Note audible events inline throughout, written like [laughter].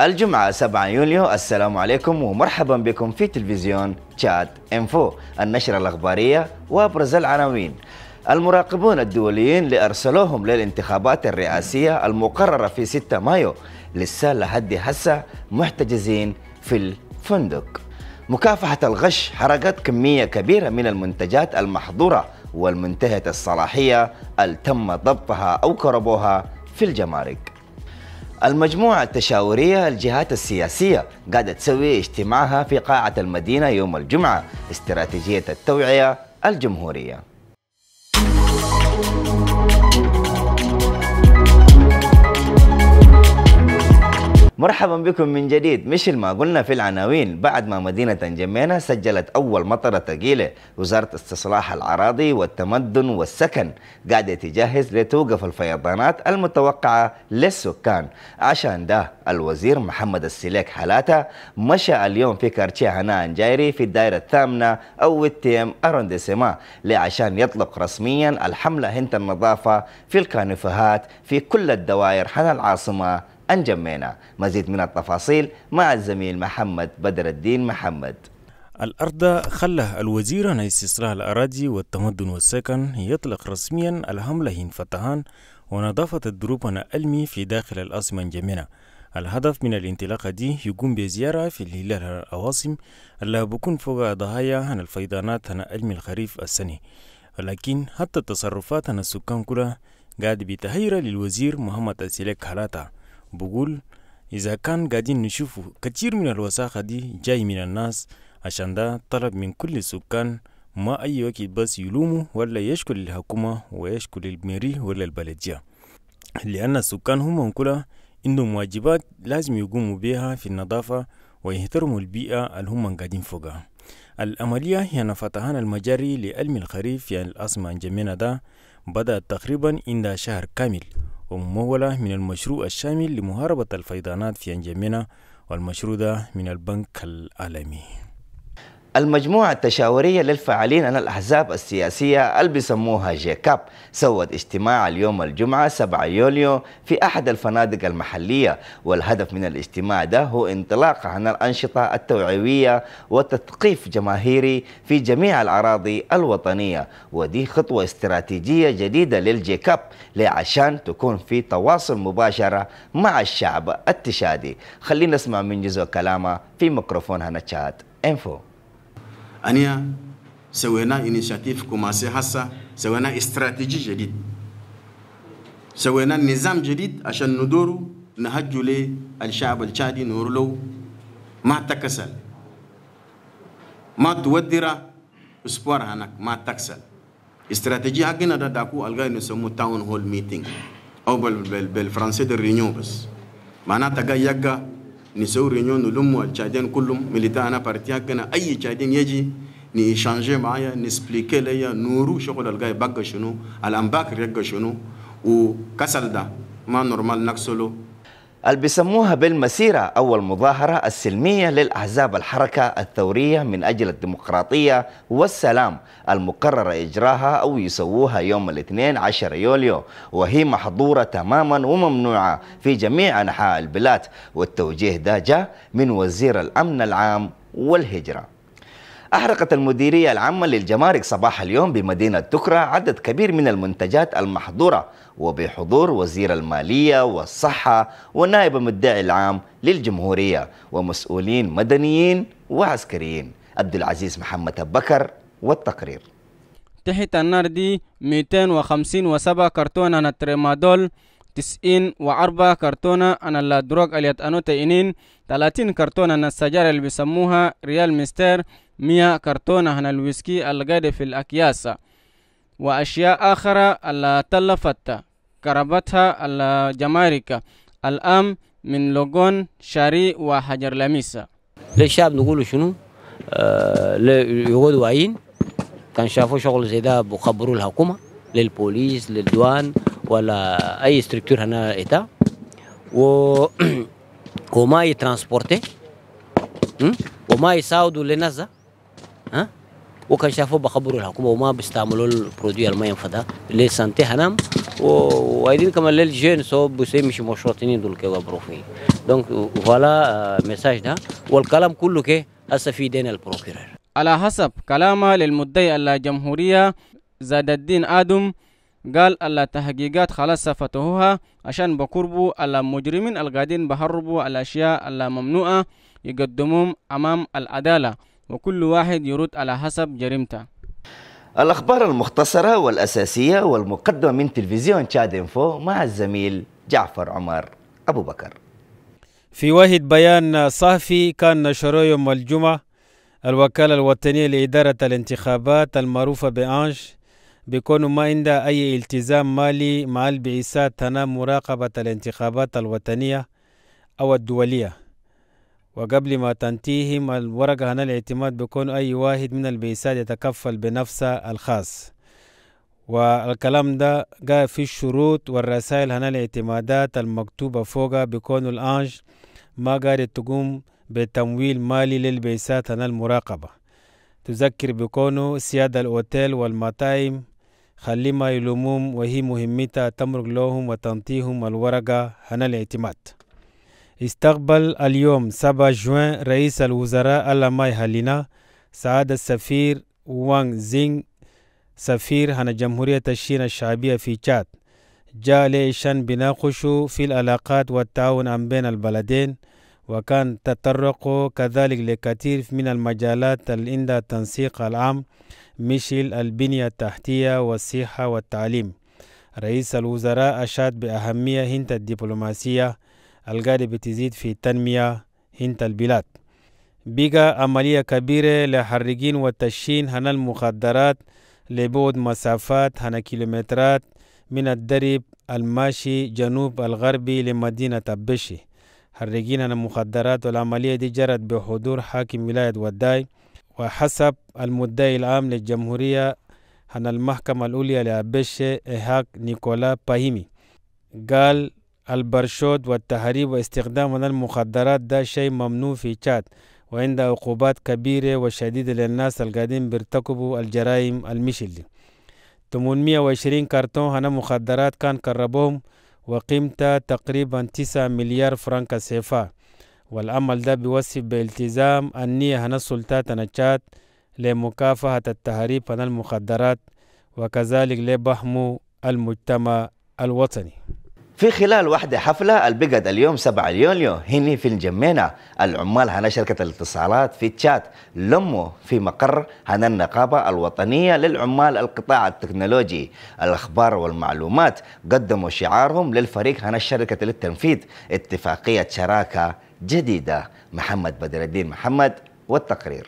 الجمعة 7 يوليو السلام عليكم ومرحبا بكم في تلفزيون تشاد انفو النشرة الأخبارية وأبرز العناوين المراقبون الدوليين لأرسلوهم للانتخابات الرئاسية المقررة في 6 مايو لسه لحد هسه محتجزين في الفندق مكافحة الغش حرقت كمية كبيرة من المنتجات المحظورة والمنتهية الصلاحية تم ضبطها أو كربوها في الجمارك المجموعة التشاورية الجهات السياسية قاعدة تسوي اجتماعها في قاعة المدينة يوم الجمعة استراتيجية التوعية الجمهورية مرحبا بكم من جديد مثل ما قلنا في العناوين بعد ما مدينة جمينة سجلت أول مطرة ثقيلة وزارة استصلاح الأراضي والتمدن والسكن قاعدة تجهز لتوقف الفيضانات المتوقعة للسكان عشان ده الوزير محمد السليك حالاتة مشى اليوم في كارتشي هنان جايري في الدائرة الثامنة أو التيم أرونديسيما لعشان يطلق رسميا الحملة هنت النظافة في الكانفهات في كل الدوائر حنا العاصمة أنجمينا مزيد من التفاصيل مع الزميل محمد بدر الدين محمد الأرض خله الوزير عن استصلاح الأراضي والتمدن والسكن يطلق رسميا الهملة فتحان ونظافة الدروب ألمي في داخل الأصمة الجميلة الهدف من الانطلاقة دي يقوم بزيارة في الهلال الأواصم اللي بكون فوق ضحايا عن الفيضانات عن ألمي الخريف السنة ولكن حتى التصرفات عن السكان كلها قاعد بتهيرة للوزير محمد السلك حلاتا بقول إذا كان قاعدين نشوف كثير من الوساخة دي جاي من الناس عشان ده طلب من كل السكان ما أي وقت بس يلوموا ولا يشكل الحكومة ويشكل الميري ولا البلدية لأن السكان هم كلها عندهم واجبات لازم يقوموا بها في النظافة ويهترموا البيئة اللي هم قاعدين فوقها العملية هي فتحان المجاري لألم الخريف يعني الأصمة جميعنا ده بدأت تقريبا عند شهر كامل وممولة من المشروع الشامل لمهاربة الفيضانات في أنجمنا والمشروع ده من البنك العالمي المجموعة التشاورية للفاعلين عن الأحزاب السياسية اللي بيسموها جيكاب سوت اجتماع اليوم الجمعة 7 يوليو في أحد الفنادق المحلية والهدف من الاجتماع ده هو انطلاق عن الأنشطة التوعوية وتثقيف جماهيري في جميع الأراضي الوطنية ودي خطوة استراتيجية جديدة للجيكاب لعشان تكون في تواصل مباشرة مع الشعب التشادي خلينا نسمع من جزء كلامه في ميكروفون هنا تشاد انفو أنيا سوينا إنشاتيف كوماسي هسا سوينا استراتيجي جديد سوينا نظام جديد عشان ندور نهجوا للشعب الشادي نور له ما تكسل ما تودر اسبوع هناك ما تكسل استراتيجي حقنا ده داكو الغاي نسمو تاون هول ميتينج او بالفرنسي دي رينيون بس معناتها جاي يجا نسور نيون نلم والتشادين كلهم مليتا أنا بارتياكنا أي تشادين يجي نيشانجي معايا نسبليكي ليا نورو شغل الجاي بقى شنو الأنباك رجع شنو وكسل ده ما نورمال نكسلو اللي بيسموها بالمسيرة أو المظاهرة السلمية للأحزاب الحركة الثورية من أجل الديمقراطية والسلام المقررة إجراها أو يسووها يوم الاثنين عشر يوليو وهي محظورة تماما وممنوعة في جميع أنحاء البلاد والتوجيه ده جاء من وزير الأمن العام والهجرة أحرقت المديرية العامة للجمارك صباح اليوم بمدينة تكرة عدد كبير من المنتجات المحظورة وبحضور وزير المالية والصحة ونائب المدعي العام للجمهورية ومسؤولين مدنيين وعسكريين عبد العزيز محمد بكر والتقرير تحت النار دي 257 كرتونة أنا التريمادول 90 و4 كرتونة عن الدروغ اليتانوتينين 30 كرتونة أنا السجارة اللي بيسموها ريال مستير مية كرتونة هنا الويسكي القادة في الأكياس وأشياء آخرى اللي تلفت كربتها الجمارك الأم من لوجون شاري وحجر لميس للشعب نقول شنو آه عين كان شافوا شغل زي ده بخبروا الحكومه للبوليس للدوان ولا اي ستركتور هنا ايتا و [clears throat] وما يترانسبورتي وما يساعدوا لنزه ها وكان شافوا بخبروا الحكومه وما بيستعملوا البرودوي الماء ينفدا اللي سنتي هنام وايدين كمان ليل جين سو بيسي مش مشروطين دول كي فيه دونك فوالا ميساج ده والكلام كله كي هسه في دين البروكيرر على حسب كلامه للمدعي الجمهورية زاد الدين آدم قال التحقيقات خلاص فتحوها عشان بقربوا المجرمين القاعدين بهربوا الأشياء الممنوعة يقدموهم أمام العدالة وكل واحد يرد على حسب جريمته الأخبار المختصرة والأساسية والمقدمة من تلفزيون تشاد انفو مع الزميل جعفر عمر أبو بكر في واحد بيان صحفي كان نشره يوم الجمعة الوكالة الوطنية لإدارة الانتخابات المعروفة بأنش بكون ما عندها أي التزام مالي مع البعثات تنام مراقبة الانتخابات الوطنية أو الدولية وقبل ما تنتيهم الورقة هنا الاعتماد بيكون أي واحد من البيسات يتكفل بنفسه الخاص والكلام ده جاء في الشروط والرسائل هنا الاعتمادات المكتوبة فوقها بيكون الأنج ما قادر تقوم بتمويل مالي للبيسات هنا المراقبة تذكر بكونه سيادة الأوتيل والمطاعم خلي ما يلوموم وهي مهمتها تمرق لهم وتنطيهم الورقة هنا الاعتماد استقبل اليوم 7 جوان رئيس الوزراء اللاماي هالينا سعادة السفير وانغ زينغ سفير عن جمهورية الشين الشعبية في تشاد جاء ليشان بناقش في العلاقات والتعاون بين البلدين وكان تطرق كذلك لكثير من المجالات عند التنسيق العام مثل البنية التحتية والصحة والتعليم رئيس الوزراء أشاد بأهمية هند الدبلوماسية القاعدة بتزيد في تنمية هنت البلاد بقى عملية كبيرة لحرقين والتشين هنا المخدرات لبعد مسافات هنا كيلومترات من الدرب الماشي جنوب الغربي لمدينة بشي حرقين هنا المخدرات والعملية دي جرت بحضور حاكم ولاية وداي وحسب المدعي العام للجمهورية هنا المحكمة الأولى لأبشي إيهاك نيكولا باهيمي قال البرشود والتهريب واستخدام المخدرات ده شيء ممنوع في تشاد وعند عقوبات كبيرة وشديدة للناس القادين بيرتكبوا الجرائم المشلة 820 كرتون هنا مخدرات كان كربهم وقيمتا تقريبا 9 مليار فرنك سيفا والأمل ده بيوصف بالتزام النية هنا السلطات نجات لمكافحة التهريب هنا المخدرات وكذلك لبحمو المجتمع الوطني في خلال واحدة حفلة البقد اليوم 7 يوليو هني في الجمينة العمال هنا شركة الاتصالات في تشات لموا في مقر هنا النقابة الوطنية للعمال القطاع التكنولوجي الأخبار والمعلومات قدموا شعارهم للفريق هنا شركة للتنفيذ اتفاقية شراكة جديدة محمد بدر الدين محمد والتقرير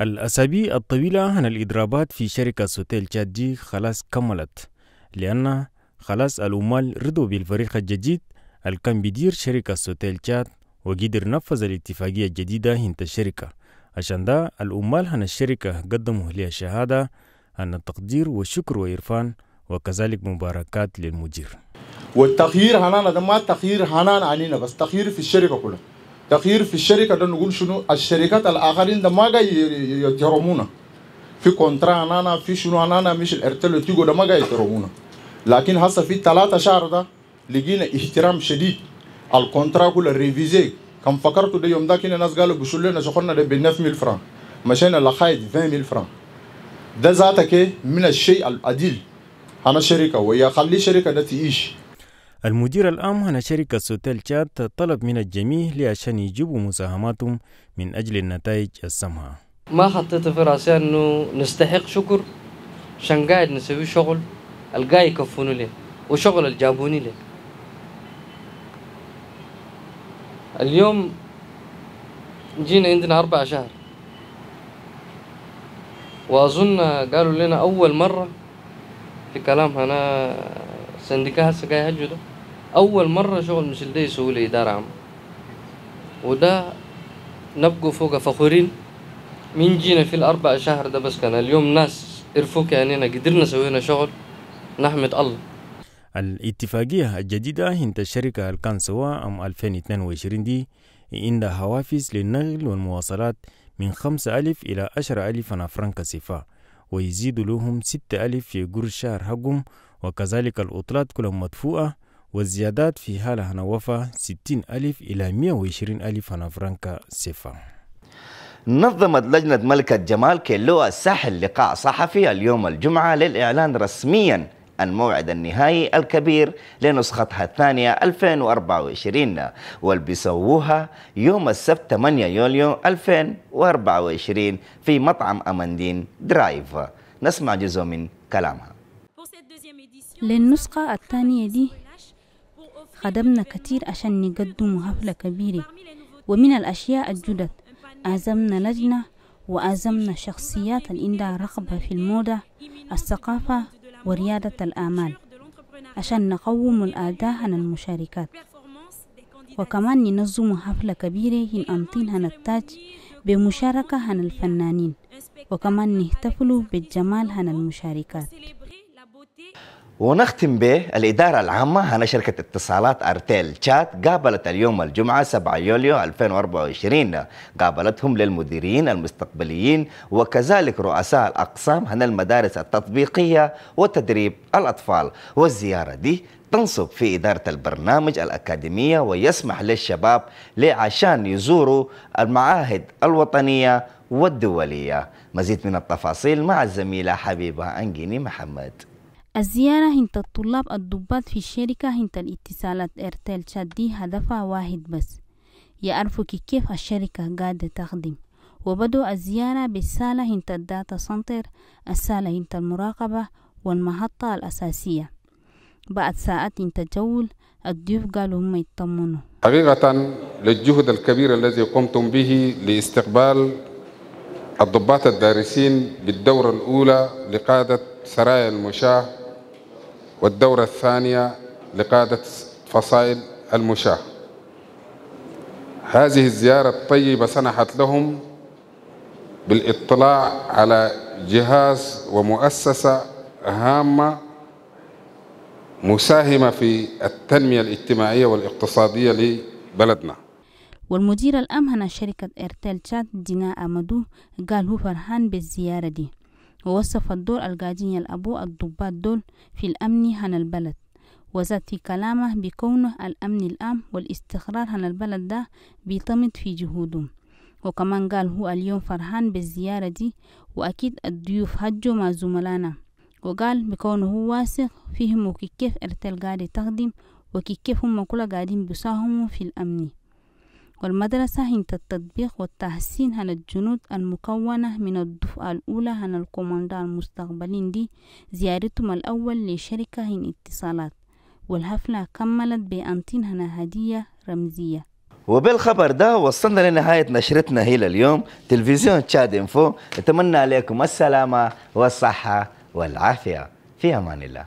الأسابيع الطويلة عن الإضرابات في شركة سوتيل تشات دي خلاص كملت لأن خلاص الأمال رضوا بالفريق الجديد الكم بيدير شركة سوتيل تشاد وقدر نفذ الاتفاقية الجديدة هنت الشركة عشان ده الأمال هن الشركة قدموا لي شهادة عن التقدير والشكر وإرفان وكذلك مباركات للمدير والتغيير هنانا ده ما تغيير هنان علينا بس تغيير في الشركة كلها تغيير في الشركة ده نقول شنو الشركات الآخرين ده ما جاي يترمونا في كونترا هنانا في شنو هنانا مش الارتلو تيجو ده ما جاي يترمونا لكن هسه في ثلاثة شهر ده لقينا احترام شديد الكونترا كله ريفيزي كم فكرتوا ده يوم ده كنا ناس قالوا بشو لنا شخرنا ده ب 9000 فرانك مشينا لخايد 20000 فرانك ده ذاتك من الشيء العديل أنا شركة ويا خلي شركة ده تعيش المدير العام هنا شركة سوتيل تشاد طلب من الجميع لعشان يجيبوا مساهماتهم من أجل النتائج السمها ما حطيت في رأسي أنه نستحق شكر عشان قاعد نسوي شغل القاي يكفونوا لي وشغل الجابوني لي اليوم جينا عندنا أربع شهر وأظن قالوا لنا أول مرة في كلام هنا سندكا هسه قاعد ده أول مرة شغل مثل ده يسوي لي إدارة عامة وده نبقوا فوق فخورين من جينا في الأربع شهر ده بس كان اليوم ناس عرفوك يعني قدرنا سوينا شغل نحمد الله الاتفاقية الجديدة انت الشركة الكانسوا عام 2022 دي عندها حوافز للنقل والمواصلات من 5000 إلى 10000 فرنك كسفة ويزيد لهم 6000 في قرش شهر حقهم وكذلك الأطلات كلها مدفوعة والزيادات في حالة نوفة 60000 إلى 120000 فرنك هنفرنكا سفا نظمت لجنة ملكة جمال كيلو الساحل لقاء صحفي اليوم الجمعة للإعلان رسميا الموعد النهائي الكبير لنسختها الثانية 2024 والبيسووها يوم السبت 8 يوليو 2024 في مطعم أماندين درايف نسمع جزء من كلامها للنسخة الثانية دي خدمنا كثير عشان نقدم حفلة كبيرة ومن الأشياء الجدد أعزمنا لجنة وأعزمنا شخصيات عندها رغبة في الموضة الثقافة وريادة الآمال عشان نقوم الأداء عن المشاركات وكمان ننظم حفلة كبيرة ينأمطين عن التاج بمشاركة عن الفنانين وكمان نحتفلوا بالجمال عن المشاركات ونختم به الإدارة العامة هنا شركة اتصالات أرتيل تشات قابلت اليوم الجمعة 7 يوليو 2024 قابلتهم للمديرين المستقبليين وكذلك رؤساء الأقسام هنا المدارس التطبيقية وتدريب الأطفال والزيارة دي تنصب في إدارة البرنامج الأكاديمية ويسمح للشباب عشان يزوروا المعاهد الوطنية والدولية مزيد من التفاصيل مع الزميلة حبيبة أنجيني محمد الزيارة هنت الطلاب الضباط في الشركة هنت الاتصالات ارتل شات دي هدفها واحد بس يعرفوا كيف الشركة قاعدة تخدم وبدو الزيارة بالسالة هنت الداتا سنتر السالة هنت المراقبة والمحطة الأساسية بعد ساعات تجول الضيوف قالوا هم يطمنوا حقيقة للجهد الكبير الذي قمتم به لاستقبال الضباط الدارسين بالدورة الأولى لقادة سرايا المشاه والدورة الثانية لقادة فصائل المشاة هذه الزيارة الطيبة سنحت لهم بالاطلاع على جهاز ومؤسسة هامة مساهمة في التنمية الاجتماعية والاقتصادية لبلدنا والمدير الأمهن شركة إيرتيل تشاد دينا أمدو قال هو فرحان بالزيارة دي ووصف الدور القاعدين الأبو الضباط دول في الأمن عن البلد وزاد في كلامه بكونه الأمن الأم والاستقرار عن البلد ده بيطمد في جهودهم وكمان قال هو اليوم فرحان بالزيارة دي وأكيد الضيوف هجوا مع زملانا وقال بكونه هو واثق فيهم وكيف ارتل قاعد تخدم وكيف هم كل قاعدين بيساهموا في الأمن والمدرسة هند التطبيق والتحسين عن الجنود المكونة من الدفعة الأولى عن الكومندا المستقبلين دي زيارتهم الأول لشركة هند اتصالات والحفلة كملت بأنتين هنا هدية رمزية وبالخبر ده وصلنا لنهاية نشرتنا هي لليوم تلفزيون تشاد انفو اتمنى عليكم السلامة والصحة والعافية في أمان الله